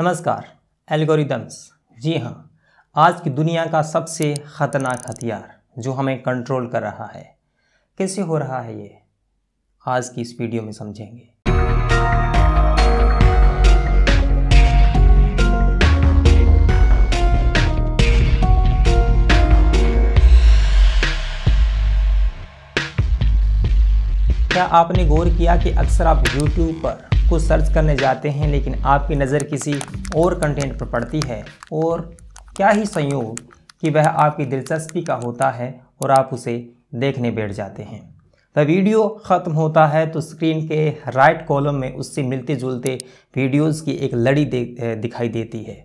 नमस्कार एल्गोरिदम्स जी हाँ आज की दुनिया का सबसे ख़तरनाक हथियार जो हमें कंट्रोल कर रहा है कैसे हो रहा है ये आज की इस वीडियो में समझेंगे क्या आपने गौर किया कि अक्सर आप YouTube पर को सर्च करने जाते हैं लेकिन आपकी नज़र किसी और कंटेंट पर पड़ती है और क्या ही संयोग कि वह आपकी दिलचस्पी का होता है और आप उसे देखने बैठ जाते हैं द तो वीडियो ख़त्म होता है तो स्क्रीन के राइट कॉलम में उससे मिलते जुलते वीडियोस की एक लड़ी दिखाई देती है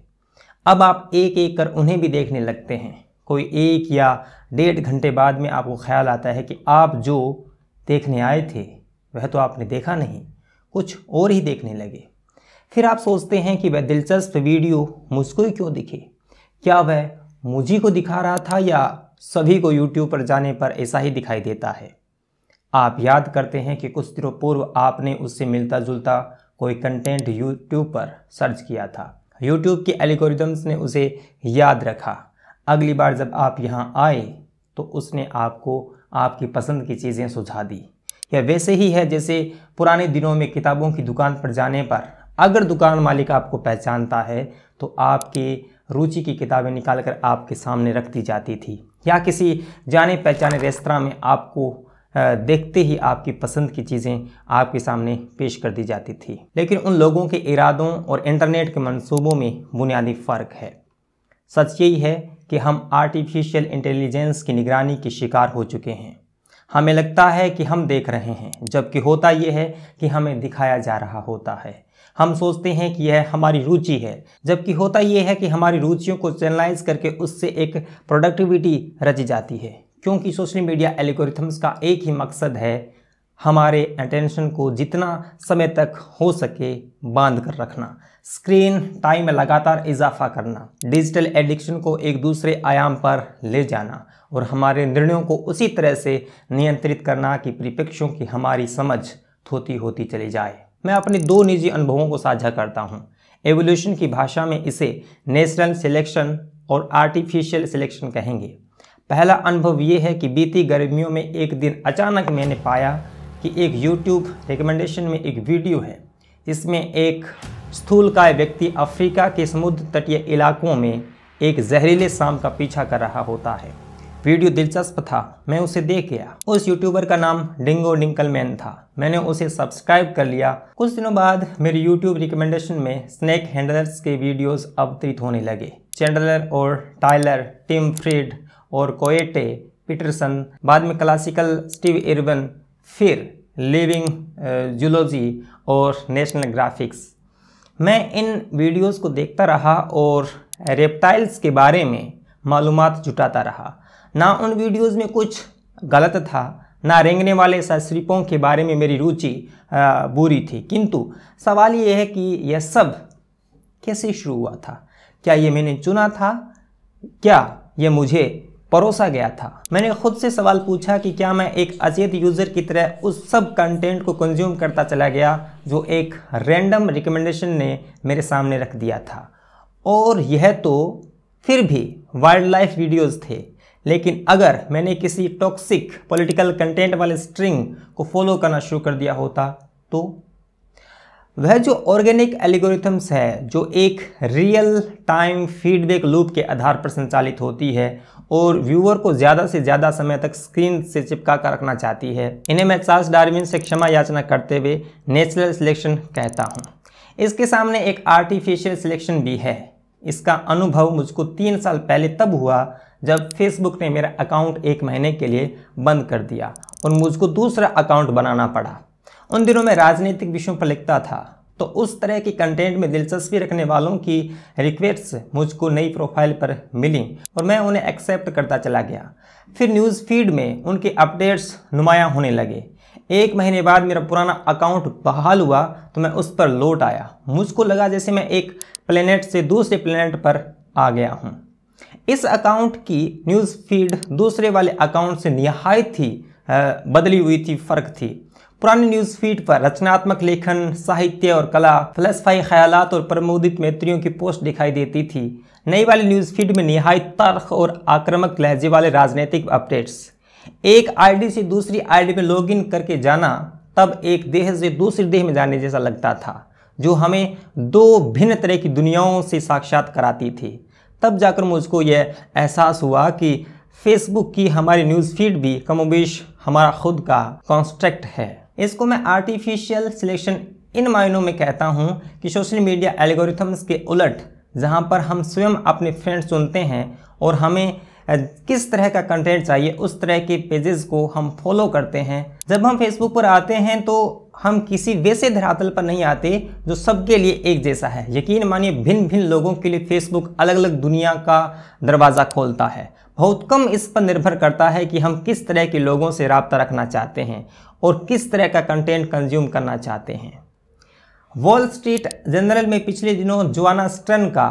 अब आप एक एक कर उन्हें भी देखने लगते हैं कोई एक या डेढ़ घंटे बाद में आपको ख्याल आता है कि आप जो देखने आए थे वह तो आपने देखा नहीं कुछ और ही देखने लगे फिर आप सोचते हैं कि वह दिलचस्प वीडियो मुझको ही क्यों दिखे क्या वह मुझी को दिखा रहा था या सभी को यूट्यूब पर जाने पर ऐसा ही दिखाई देता है आप याद करते हैं कि कुछ दिनों पूर्व आपने उससे मिलता जुलता कोई कंटेंट यूट्यूब पर सर्च किया था यूट्यूब के एल्गोरिदम्स ने उसे याद रखा अगली बार जब आप यहाँ आए तो उसने आपको आपकी पसंद की चीज़ें सुझा दी यह वैसे ही है जैसे पुराने दिनों में किताबों की दुकान पर जाने पर अगर दुकान मालिक आपको पहचानता है तो आपके रुचि की किताबें निकालकर आपके सामने रख दी जाती थी या किसी जाने पहचाने रेस्तरा में आपको देखते ही आपकी पसंद की चीज़ें आपके सामने पेश कर दी जाती थी लेकिन उन लोगों के इरादों और इंटरनेट के मंसूबों में बुनियादी फ़र्क है सच यही है कि हम आर्टिफिशियल इंटेलिजेंस की निगरानी के शिकार हो चुके हैं हमें लगता है कि हम देख रहे हैं जबकि होता यह है कि हमें दिखाया जा रहा होता है हम सोचते हैं कि यह हमारी रुचि है जबकि होता यह है कि हमारी रुचियों को चैनलाइज करके उससे एक प्रोडक्टिविटी रची जाती है क्योंकि सोशल मीडिया एल्गोरिथम्स का एक ही मकसद है हमारे अटेंशन को जितना समय तक हो सके बांध कर रखना स्क्रीन टाइम में लगातार इजाफा करना डिजिटल एडिक्शन को एक दूसरे आयाम पर ले जाना और हमारे निर्णयों को उसी तरह से नियंत्रित करना कि परिप्रेक्ष्यों की हमारी समझ थोती होती चली जाए मैं अपने दो निजी अनुभवों को साझा करता हूँ एवोल्यूशन की भाषा में इसे नेचुरल सिलेक्शन और आर्टिफिशियल सिलेक्शन कहेंगे पहला अनुभव ये है कि बीती गर्मियों में एक दिन अचानक मैंने पाया कि एक यूट्यूब रिकमेंडेशन में एक वीडियो है इसमें एक स्थूलकाय व्यक्ति अफ्रीका के समुद्र तटीय इलाकों में एक जहरीले शाम का पीछा कर रहा होता है वीडियो दिलचस्प था मैं उसे देख गया उस यूट्यूबर का नाम डिंगो डिंकलमैन था मैंने उसे सब्सक्राइब कर लिया कुछ दिनों बाद मेरे यूट्यूब रिकमेंडेशन में स्नैक हैंडलर्स के वीडियोस अवतरित होने लगे चैंडलर और टाइलर टिम फ्रिड और कोएटे पीटरसन बाद में क्लासिकल स्टीव इरवन फिर लिविंग जूलॉजी और नेशनल ग्राफिक्स मैं इन वीडियोस को देखता रहा और रेप्टाइल्स के बारे में मालूम जुटाता रहा ना उन वीडियोस में कुछ गलत था ना रेंगने वाले सरीपों के बारे में मेरी रुचि बुरी थी किंतु सवाल ये है कि यह सब कैसे शुरू हुआ था क्या ये मैंने चुना था क्या यह मुझे परोसा गया था मैंने खुद से सवाल पूछा कि क्या मैं एक अचेत यूज़र की तरह उस सब कंटेंट को कंज्यूम करता चला गया जो एक रैंडम रिकमेंडेशन ने मेरे सामने रख दिया था और यह तो फिर भी वाइल्ड लाइफ वीडियोज़ थे लेकिन अगर मैंने किसी टॉक्सिक पॉलिटिकल कंटेंट वाले स्ट्रिंग को फॉलो करना शुरू कर दिया होता तो वह जो ऑर्गेनिक एलिगोरिथम्स है जो एक रियल टाइम फीडबैक लूप के आधार पर संचालित होती है और व्यूअर को ज़्यादा से ज़्यादा समय तक स्क्रीन से चिपका कर रखना चाहती है इन्हें मैं चार्ल्स डार्विन से क्षमा याचना करते हुए नेचुरल सिलेक्शन कहता हूँ इसके सामने एक आर्टिफिशियल सिलेक्शन भी है इसका अनुभव मुझको तीन साल पहले तब हुआ जब फेसबुक ने मेरा अकाउंट एक महीने के लिए बंद कर दिया और मुझको दूसरा अकाउंट बनाना पड़ा उन दिनों में राजनीतिक विषयों पर लिखता था तो उस तरह की कंटेंट में दिलचस्पी रखने वालों की रिक्वेस्ट्स मुझको नई प्रोफाइल पर मिली और मैं उन्हें एक्सेप्ट करता चला गया फिर न्यूज़ फीड में उनके अपडेट्स नुमाया होने लगे एक महीने बाद मेरा पुराना अकाउंट बहाल हुआ तो मैं उस पर लौट आया मुझको लगा जैसे मैं एक प्लेनेट से दूसरे प्लेनेट पर आ गया हूँ इस अकाउंट की न्यूज़ फीड दूसरे वाले अकाउंट से निहायत ही बदली हुई थी फ़र्क थी पुरानी न्यूज फीड पर रचनात्मक लेखन साहित्य और कला फलसफाई ख्याल और प्रमोदित मैत्रियों की पोस्ट दिखाई देती थी नई वाली न्यूज फीड में नहायत तर्क और आक्रामक लहजे वाले राजनीतिक अपडेट्स एक आईडी से दूसरी आईडी में लॉगिन करके जाना तब एक देह से दूसरे देह में जाने जैसा लगता था जो हमें दो भिन्न तरह की दुनियाओं से साक्षात कराती थी तब जाकर मुझको यह एहसास हुआ कि फेसबुक की हमारी न्यूज़ फीड भी कमोबेश हमारा खुद का कॉन्स्ट्रैक्ट है इसको मैं आर्टिफिशियल सिलेक्शन इन मायनों में कहता हूँ कि सोशल मीडिया एल्गोरिथम्स के उलट जहाँ पर हम स्वयं अपने फ्रेंड चुनते हैं और हमें किस तरह का कंटेंट चाहिए उस तरह के पेजेस को हम फॉलो करते हैं जब हम फेसबुक पर आते हैं तो हम किसी वैसे धरातल पर नहीं आते जो सबके लिए एक जैसा है यकीन मानिए भिन्न भिन्न लोगों के लिए फेसबुक अलग अलग दुनिया का दरवाज़ा खोलता है बहुत कम इस पर निर्भर करता है कि हम किस तरह के लोगों से रबता रखना चाहते हैं और किस तरह का कंटेंट कंज्यूम करना चाहते हैं वॉल स्ट्रीट जनरल में पिछले दिनों जुआना स्टन का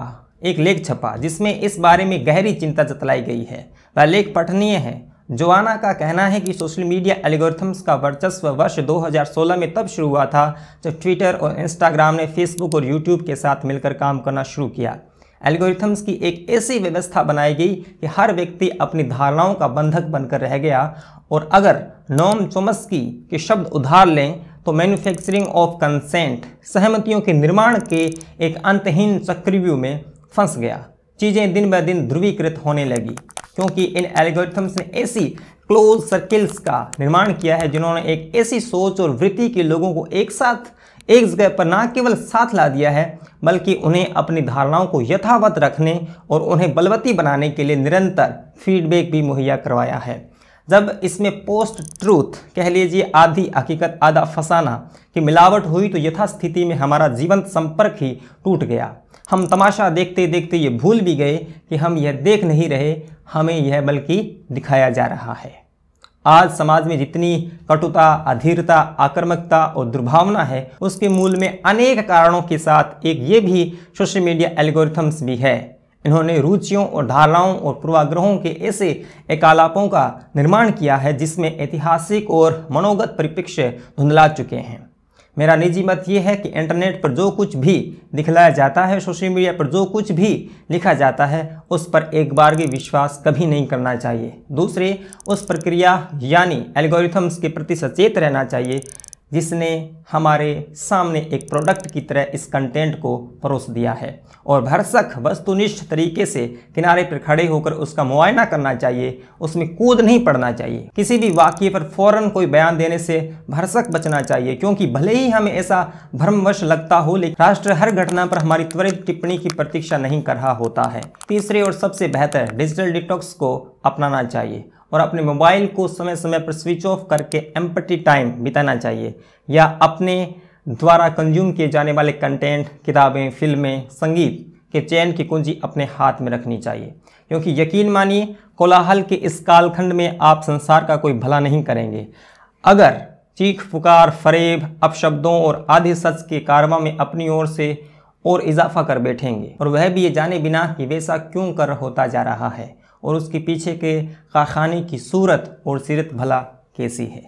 एक लेख छपा जिसमें इस बारे में गहरी चिंता जतलाई गई है वह लेख पठनीय है जोआना का कहना है कि सोशल मीडिया एल्गोरिथम्स का वर्चस्व वर्ष 2016 में तब शुरू हुआ था जब ट्विटर और इंस्टाग्राम ने फेसबुक और यूट्यूब के साथ मिलकर काम करना शुरू किया एल्गोरिथम्स की एक ऐसी व्यवस्था बनाई गई कि हर व्यक्ति अपनी धारणाओं का बंधक बनकर रह गया और अगर नोम चोमस्की के शब्द उधार लें तो मैन्युफैक्चरिंग ऑफ कंसेंट सहमतियों के निर्माण के एक अंतहीन चक्रव्यूह में फंस गया चीज़ें दिन ब दिन ध्रुवीकृत होने लगी क्योंकि इन एल्गोरिथम्स ने ऐसी क्लोज सर्किल्स का निर्माण किया है जिन्होंने एक ऐसी सोच और वृत्ति के लोगों को एक साथ एक जगह पर ना केवल साथ ला दिया है बल्कि उन्हें अपनी धारणाओं को यथावत रखने और उन्हें बलवती बनाने के लिए निरंतर फीडबैक भी मुहैया करवाया है जब इसमें पोस्ट ट्रूथ कह लीजिए आधी हकीकत आधा फसाना की मिलावट हुई तो यथास्थिति में हमारा जीवंत संपर्क ही टूट गया हम तमाशा देखते देखते ये भूल भी गए कि हम यह देख नहीं रहे हमें यह बल्कि दिखाया जा रहा है आज समाज में जितनी कटुता अधीरता आक्रमकता और दुर्भावना है उसके मूल में अनेक कारणों के साथ एक ये भी सोशल मीडिया एल्गोरिथम्स भी है इन्होंने रुचियों और धारणाओं और पूर्वाग्रहों के ऐसे एकालापों का निर्माण किया है जिसमें ऐतिहासिक और मनोगत परिप्रेक्ष्य धुंधला चुके हैं मेरा निजी मत ये है कि इंटरनेट पर जो कुछ भी दिखलाया जाता है सोशल मीडिया पर जो कुछ भी लिखा जाता है उस पर एक बार भी विश्वास कभी नहीं करना चाहिए दूसरे उस प्रक्रिया यानी एल्गोरिथम्स के प्रति सचेत रहना चाहिए जिसने हमारे सामने एक प्रोडक्ट की तरह इस कंटेंट को परोस दिया है और भरसक वस्तुनिष्ठ तरीके से किनारे पर खड़े होकर उसका मुआयना करना चाहिए उसमें कूद नहीं पड़ना चाहिए किसी भी वाक्य पर फौरन कोई बयान देने से भरसक बचना चाहिए क्योंकि भले ही हमें ऐसा भ्रमवश लगता हो लेकिन राष्ट्र हर घटना पर हमारी त्वरित टिप्पणी की प्रतीक्षा नहीं कर रहा होता है तीसरे और सबसे बेहतर डिजिटल डिटॉक्स को अपनाना चाहिए और अपने मोबाइल को समय समय पर स्विच ऑफ करके एम्पटी टाइम बिताना चाहिए या अपने द्वारा कंज्यूम किए जाने वाले कंटेंट किताबें फिल्में संगीत के चयन की कुंजी अपने हाथ में रखनी चाहिए क्योंकि यकीन मानिए कोलाहल के इस कालखंड में आप संसार का कोई भला नहीं करेंगे अगर चीख पुकार फरेब अपशब्दों और आधे सच के कारवा में अपनी ओर से और इजाफा कर बैठेंगे और वह भी ये जाने बिना कि वैसा क्यों कर होता जा रहा है और उसके पीछे के कारखाने की सूरत और सीरत भला कैसी है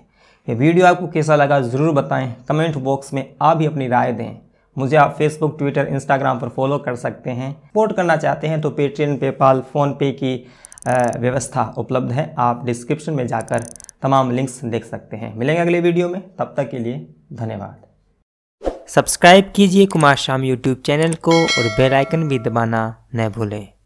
ये वीडियो आपको कैसा लगा ज़रूर बताएं कमेंट बॉक्स में आप भी अपनी राय दें मुझे आप फेसबुक ट्विटर इंस्टाग्राम पर फॉलो कर सकते हैं सपोर्ट करना चाहते हैं तो पेटीएम पेपाल फ़ोनपे की व्यवस्था उपलब्ध है आप डिस्क्रिप्शन में जाकर तमाम लिंक्स देख सकते हैं मिलेंगे अगले वीडियो में तब तक के लिए धन्यवाद सब्सक्राइब कीजिए कुमार श्याम यूट्यूब चैनल को और बेल आइकन भी दबाना न भूलें